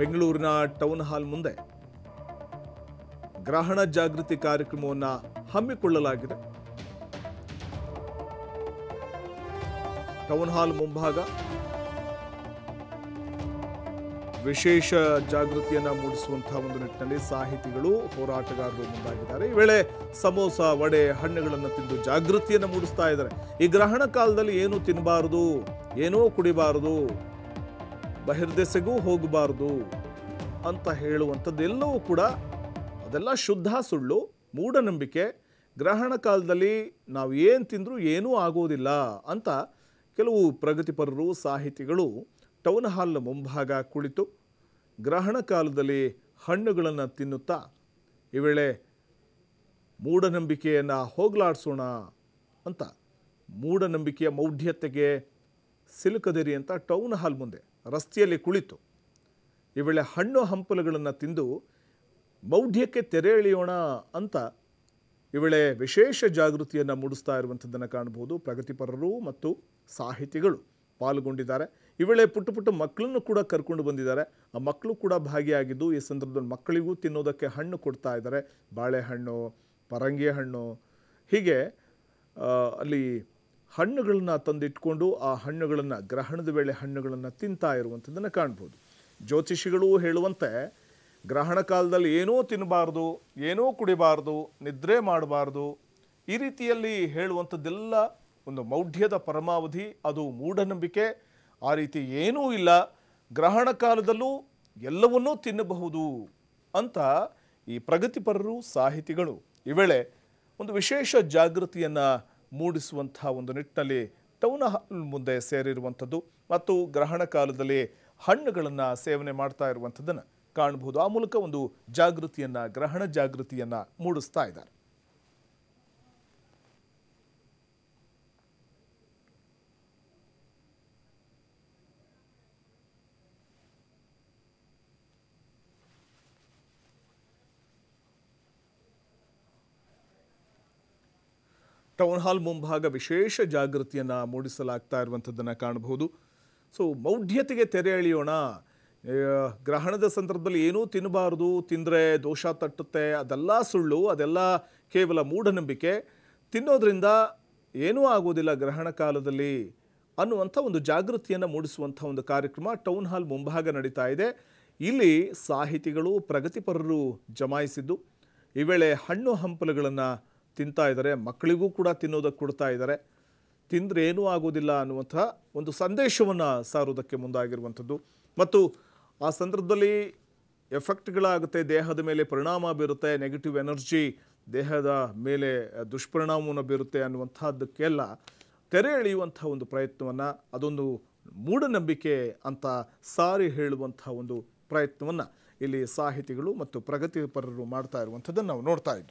ಬೆಂಗಳೂರಿನ town hall ಮುಂದೆ ಗ್ರಹಣ ಜಾಗೃತಿ ಕಾರ್ಯಕ್ರಮವನ್ನು ಹಮ್ಮಿಕೊಳ್ಳಲಾಗಿದೆ ಟೌನ್ ಹಾಲ್ ಮುಂಭಾಗ ವಿಶೇಷ ಜಾಗೃತಿಯನ್ನು ಮೂಡಿಸುವಂತಹ ಒಂದು ನಿಟ್ಟಿನಲ್ಲಿ ಸಾಹಿತಿಗಳು ಹೋರಾಟಗಾರರು ಮುಂದಾಗಿದ್ದಾರೆ ಈ ವೇಳೆ ಸಮೋಸ ವಡೆ ಹಣ್ಣುಗಳನ್ನು ತಿಂದು ಜಾಗೃತಿಯನ್ನು ಮೂಡಿಸ್ತಾ ಇದ್ದಾರೆ ಈ ಗ್ರಹಣ ಕಾಲದಲ್ಲಿ ಏನು ತಿನ್ನಬಾರದು ಏನೂ ಕುಡಿಬಾರದು ಬಹಿರ್ದೆಸೆಗೂ ಹೋಗಬಾರ್ದು ಅಂತ ಹೇಳುವಂಥದ್ದೆಲ್ಲವೂ ಕೂಡ ಅದೆಲ್ಲ ಶುದ್ಧ ಸುಳ್ಳು ಮೂಢನಂಬಿಕೆ ಗ್ರಹಣ ಕಾಲದಲ್ಲಿ ನಾವು ಏನು ತಿಂದರೂ ಏನೂ ಆಗೋದಿಲ್ಲ ಅಂತ ಕೆಲವು ಪ್ರಗತಿಪರರು ಸಾಹಿತಿಗಳು ಟೌನ್ ಹಾಲ್ನ ಮುಂಭಾಗ ಕುಳಿತು ಗ್ರಹಣ ಕಾಲದಲ್ಲಿ ಹಣ್ಣುಗಳನ್ನು ತಿನ್ನುತ್ತಾ ಈ ವೇಳೆ ಮೂಢನಂಬಿಕೆಯನ್ನು ಹೋಗಲಾಡಿಸೋಣ ಅಂತ ಮೂಢನಂಬಿಕೆಯ ಮೌಢ್ಯತೆಗೆ ಸಿಲುಕದಿರಿ ಅಂತ ಟೌನ್ ಹಾಲ್ ಮುಂದೆ ರಸ್ತೆಯಲ್ಲಿ ಕುಳಿತು ಈ ವೇಳೆ ಹಣ್ಣು ಹಂಪಲುಗಳನ್ನು ತಿಂದು ಮೌಢ್ಯಕ್ಕೆ ತೆರೆ ಎಳೆಯೋಣ ಅಂತ ಈ ವೇಳೆ ವಿಶೇಷ ಜಾಗೃತಿಯನ್ನು ಮೂಡಿಸ್ತಾ ಇರುವಂಥದ್ದನ್ನು ಕಾಣ್ಬೋದು ಪ್ರಗತಿಪರರು ಮತ್ತು ಸಾಹಿತಿಗಳು ಪಾಲ್ಗೊಂಡಿದ್ದಾರೆ ಈ ವೇಳೆ ಪುಟ್ಟ ಪುಟ್ಟ ಮಕ್ಕಳನ್ನು ಕೂಡ ಕರ್ಕೊಂಡು ಬಂದಿದ್ದಾರೆ ಆ ಮಕ್ಕಳು ಕೂಡ ಭಾಗಿಯಾಗಿದ್ದು ಈ ಸಂದರ್ಭದಲ್ಲಿ ಮಕ್ಕಳಿಗೂ ತಿನ್ನೋದಕ್ಕೆ ಹಣ್ಣು ಕೊಡ್ತಾ ಇದ್ದಾರೆ ಬಾಳೆಹಣ್ಣು ಪರಂಗಿ ಹಣ್ಣು ಹೀಗೆ ಅಲ್ಲಿ ಹಣ್ಣುಗಳನ್ನು ತಂದಿಟ್ಕೊಂಡು ಆ ಹಣ್ಣುಗಳನ್ನು ಗ್ರಹಣದ ವೇಳೆ ಹಣ್ಣುಗಳನ್ನು ತಿಂತಾ ಇರುವಂಥದ್ದನ್ನು ಕಾಣ್ಬೋದು ಜ್ಯೋತಿಷಿಗಳು ಹೇಳುವಂತೆ ಗ್ರಹಣ ಕಾಲದಲ್ಲಿ ಏನೂ ತಿನ್ನಬಾರ್ದು ಏನೂ ಕುಡಿಬಾರ್ದು ನಿದ್ರೆ ಮಾಡಬಾರ್ದು ಈ ರೀತಿಯಲ್ಲಿ ಹೇಳುವಂಥದ್ದೆಲ್ಲ ಒಂದು ಮೌಢ್ಯದ ಪರಮಾವಧಿ ಅದು ಮೂಢನಂಬಿಕೆ ಆ ರೀತಿ ಏನೂ ಇಲ್ಲ ಗ್ರಹಣ ಕಾಲದಲ್ಲೂ ಎಲ್ಲವನ್ನೂ ತಿನ್ನಬಹುದು ಅಂತ ಈ ಪ್ರಗತಿಪರರು ಸಾಹಿತಿಗಳು ಈ ವೇಳೆ ಒಂದು ವಿಶೇಷ ಜಾಗೃತಿಯನ್ನು ಮೂಡಿಸುವಂತಹ ಒಂದು ನಿಟ್ಟಿನಲ್ಲಿ ಟೌನ್ ಹಾಲ್ ಮುಂದೆ ಸೇರಿರುವಂಥದ್ದು ಮತ್ತು ಗ್ರಹಣ ಕಾಲದಲ್ಲಿ ಹಣ್ಣುಗಳನ್ನು ಸೇವನೆ ಮಾಡ್ತಾ ಇರುವಂಥದ್ದನ್ನು ಕಾಣಬಹುದು ಆ ಮೂಲಕ ಒಂದು ಜಾಗೃತಿಯನ್ನು ಗ್ರಹಣ ಜಾಗೃತಿಯನ್ನು ಮೂಡಿಸ್ತಾ ಇದ್ದಾರೆ ಟೌನ್ ಹಾಲ್ ಮುಂಭಾಗ ವಿಶೇಷ ಜಾಗೃತಿಯನ್ನು ಮೂಡಿಸಲಾಗ್ತಾ ಇರುವಂಥದ್ದನ್ನು ಕಾಣಬಹುದು ಸೊ ಮೌಢ್ಯತೆಗೆ ತೆರೆ ಎಳೆಯೋಣ ಗ್ರಹಣದ ಸಂದರ್ಭದಲ್ಲಿ ಏನೂ ತಿನ್ನಬಾರ್ದು ತಿಂದರೆ ದೋಷ ತಟ್ಟುತ್ತೆ ಅದೆಲ್ಲ ಸುಳ್ಳು ಅದೆಲ್ಲ ಕೇವಲ ಮೂಢನಂಬಿಕೆ ತಿನ್ನೋದ್ರಿಂದ ಏನೂ ಆಗೋದಿಲ್ಲ ಗ್ರಹಣ ಕಾಲದಲ್ಲಿ ಅನ್ನುವಂಥ ಒಂದು ಜಾಗೃತಿಯನ್ನು ಮೂಡಿಸುವಂಥ ಒಂದು ಕಾರ್ಯಕ್ರಮ ಟೌನ್ ಹಾಲ್ ಮುಂಭಾಗ ನಡೀತಾ ಇದೆ ಇಲ್ಲಿ ಸಾಹಿತಿಗಳು ಪ್ರಗತಿಪರರು ಜಮಾಯಿಸಿದ್ದು ಈ ವೇಳೆ ಹಣ್ಣು ಹಂಪಲುಗಳನ್ನು ತಿಂತಾ ಇದ್ದಾರೆ ಮಕ್ಕಳಿಗೂ ಕೂಡ ತಿನ್ನೋದಕ್ಕೆ ಕೊಡ್ತಾ ಇದ್ದಾರೆ ತಿಂದರೆ ಏನೂ ಆಗೋದಿಲ್ಲ ಅನ್ನುವಂಥ ಒಂದು ಸಂದೇಶವನ್ನು ಸಾರೋದಕ್ಕೆ ಮುಂದಾಗಿರುವಂಥದ್ದು ಮತ್ತು ಆ ಸಂದರ್ಭದಲ್ಲಿ ಎಫೆಕ್ಟ್ಗಳಾಗುತ್ತೆ ದೇಹದ ಮೇಲೆ ಪರಿಣಾಮ ಬೀರುತ್ತೆ ನೆಗೆಟಿವ್ ಎನರ್ಜಿ ದೇಹದ ಮೇಲೆ ದುಷ್ಪರಿಣಾಮವನ್ನು ಬೀರುತ್ತೆ ಅನ್ನುವಂಥದ್ದಕ್ಕೆಲ್ಲ ತೆರೆ ಎಳೆಯುವಂಥ ಒಂದು ಪ್ರಯತ್ನವನ್ನು ಅದೊಂದು ಮೂಢನಂಬಿಕೆ ಅಂತ ಸಾರಿ ಹೇಳುವಂಥ ಒಂದು ಪ್ರಯತ್ನವನ್ನು ಇಲ್ಲಿ ಸಾಹಿತಿಗಳು ಮತ್ತು ಪ್ರಗತಿಪರರು ಮಾಡ್ತಾ ಇರುವಂಥದ್ದನ್ನು ನಾವು ನೋಡ್ತಾ ಇದ್ವಿ